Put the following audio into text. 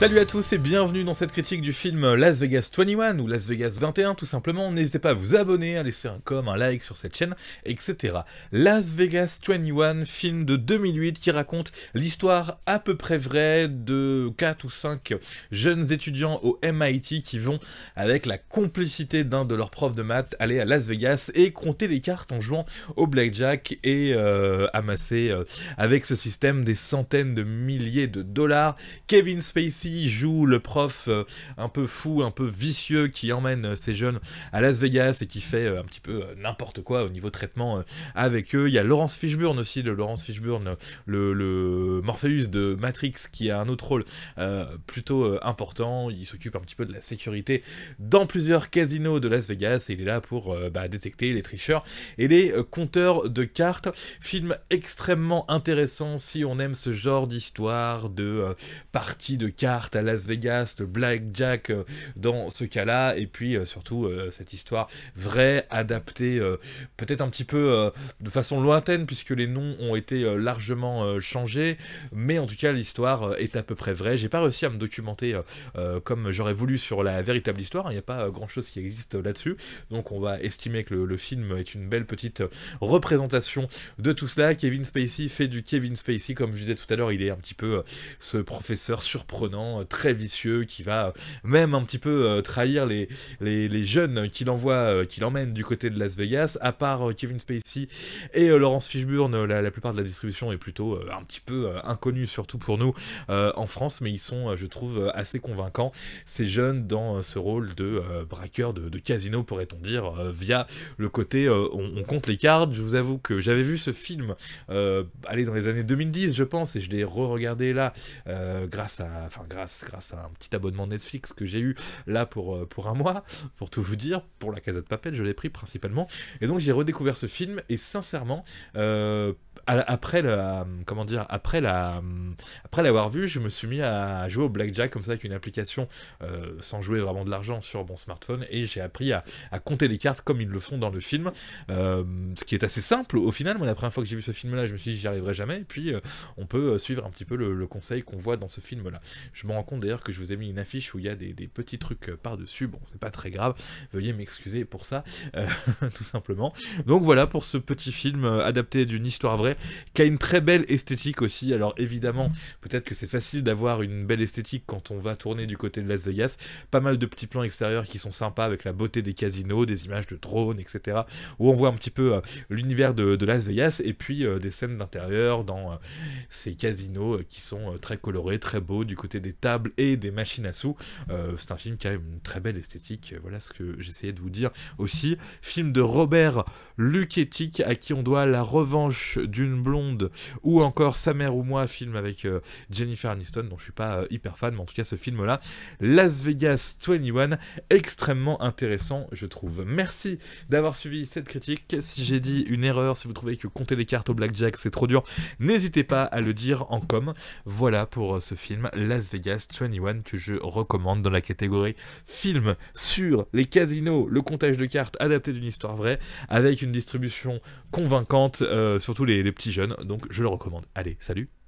Salut à tous et bienvenue dans cette critique du film Las Vegas 21 ou Las Vegas 21 tout simplement. N'hésitez pas à vous abonner, à laisser un comme, un like sur cette chaîne, etc. Las Vegas 21, film de 2008 qui raconte l'histoire à peu près vraie de 4 ou 5 jeunes étudiants au MIT qui vont, avec la complicité d'un de leurs profs de maths, aller à Las Vegas et compter les cartes en jouant au blackjack et euh, amasser euh, avec ce système des centaines de milliers de dollars. Kevin Spacey joue le prof euh, un peu fou, un peu vicieux, qui emmène euh, ces jeunes à Las Vegas et qui fait euh, un petit peu n'importe quoi au niveau traitement avec eux. Il y a Laurence Fishburne aussi, le Laurence Fishburne, le, Morpheus de Matrix, qui a un autre rôle plutôt important. Il s'occupe un petit peu de la sécurité dans plusieurs casinos de Las Vegas et il est là pour bah, détecter les tricheurs et les compteurs de cartes. Film extrêmement intéressant si on aime ce genre d'histoire de partie de cartes à Las Vegas, le blackjack euh, dans ce cas-là, et puis euh, surtout euh, cette histoire vraie, adaptée peut-être un petit peu de façon lointaine, puisque les noms ont été largement changés, mais en tout cas l'histoire est à peu près vraie. J'ai pas réussi à me documenter comme j'aurais voulu sur la véritable histoire, il n'y a pas grand-chose qui existe là-dessus, donc on va estimer que le film est une belle petite représentation de tout cela. Kevin Spacey fait du Kevin Spacey, comme je disais tout à l'heure, il est un petit peu ce professeur surprenant euh, très vicieux, qui va euh, même un petit peu euh, trahir les, les, jeunes qu'il envoie, qu'il emmène du côté de Las Vegas, à part Kevin Spacey et Laurence Fishburne, la, plupart de la distribution est plutôt un petit peu inconnue, surtout pour nous en France, mais ils sont, je trouve, assez convaincants, ces jeunes, dans ce rôle de braqueur de, casino, pourrait-on dire, via le côté on, compte les cartes. Je vous avoue que j'avais vu ce film aller dans les années 2010, je pense, et je l'ai re-regardé là, grâce à grâce, à un petit abonnement Netflix que j'ai eu là pour, euh, pour un mois, pour tout vous dire, pour la casette de Papel, je l'ai pris principalement. Et donc j'ai redécouvert ce film, et sincèrement, euh, après la, comment dire, après la, après l'avoir vu, je me suis mis à jouer au blackjack comme ça avec une application euh, sans jouer vraiment de l'argent sur mon smartphone et j'ai appris à, compter les cartes comme ils le font dans le film, euh, ce qui est assez simple. Au final, moi la première fois que j'ai vu ce film-là, je me suis dit j'y arriverai jamais. Et puis euh, on peut suivre un petit peu le, conseil qu'on voit dans ce film-là. Je me rends compte d'ailleurs que je vous ai mis une affiche où il y a des, des petits trucs par-dessus. Bon, c'est pas très grave. Veuillez m'excuser pour ça, tout simplement. Donc voilà pour ce petit film adapté d'une histoire vraie qui a une très belle esthétique aussi. Alors évidemment, peut-être que c'est facile d'avoir une belle esthétique quand on va tourner du côté de Las Vegas. Pas mal de petits plans extérieurs qui sont sympas avec la beauté des casinos, des images de drones, etc. Où on voit un petit peu euh, l'univers de, Las Vegas et puis euh, des scènes d'intérieur dans euh, ces casinos qui sont très colorés, très beaux du côté des tables et des machines à sous. c'est un film qui a une très belle esthétique. Voilà ce que j'essayais de vous dire aussi. Film de Robert Luketic à qui on doit la revanche du blonde, ou encore Sa mère ou moi, film avec euh, Jennifer Aniston, dont je suis pas euh, hyper fan, mais en tout cas ce film-là, Las Vegas 21, extrêmement intéressant, je trouve. Merci d'avoir suivi cette critique. Si j'ai dit une erreur, si vous trouvez que compter les cartes au blackjack c'est trop dur, n'hésitez pas à le dire en com. Voilà pour euh, ce film Las Vegas 21 que je recommande dans la catégorie film sur les casinos, le comptage de cartes adapté d'une histoire vraie, avec une distribution convaincante, surtout les les petits jeunes, donc je le recommande. Allez, salut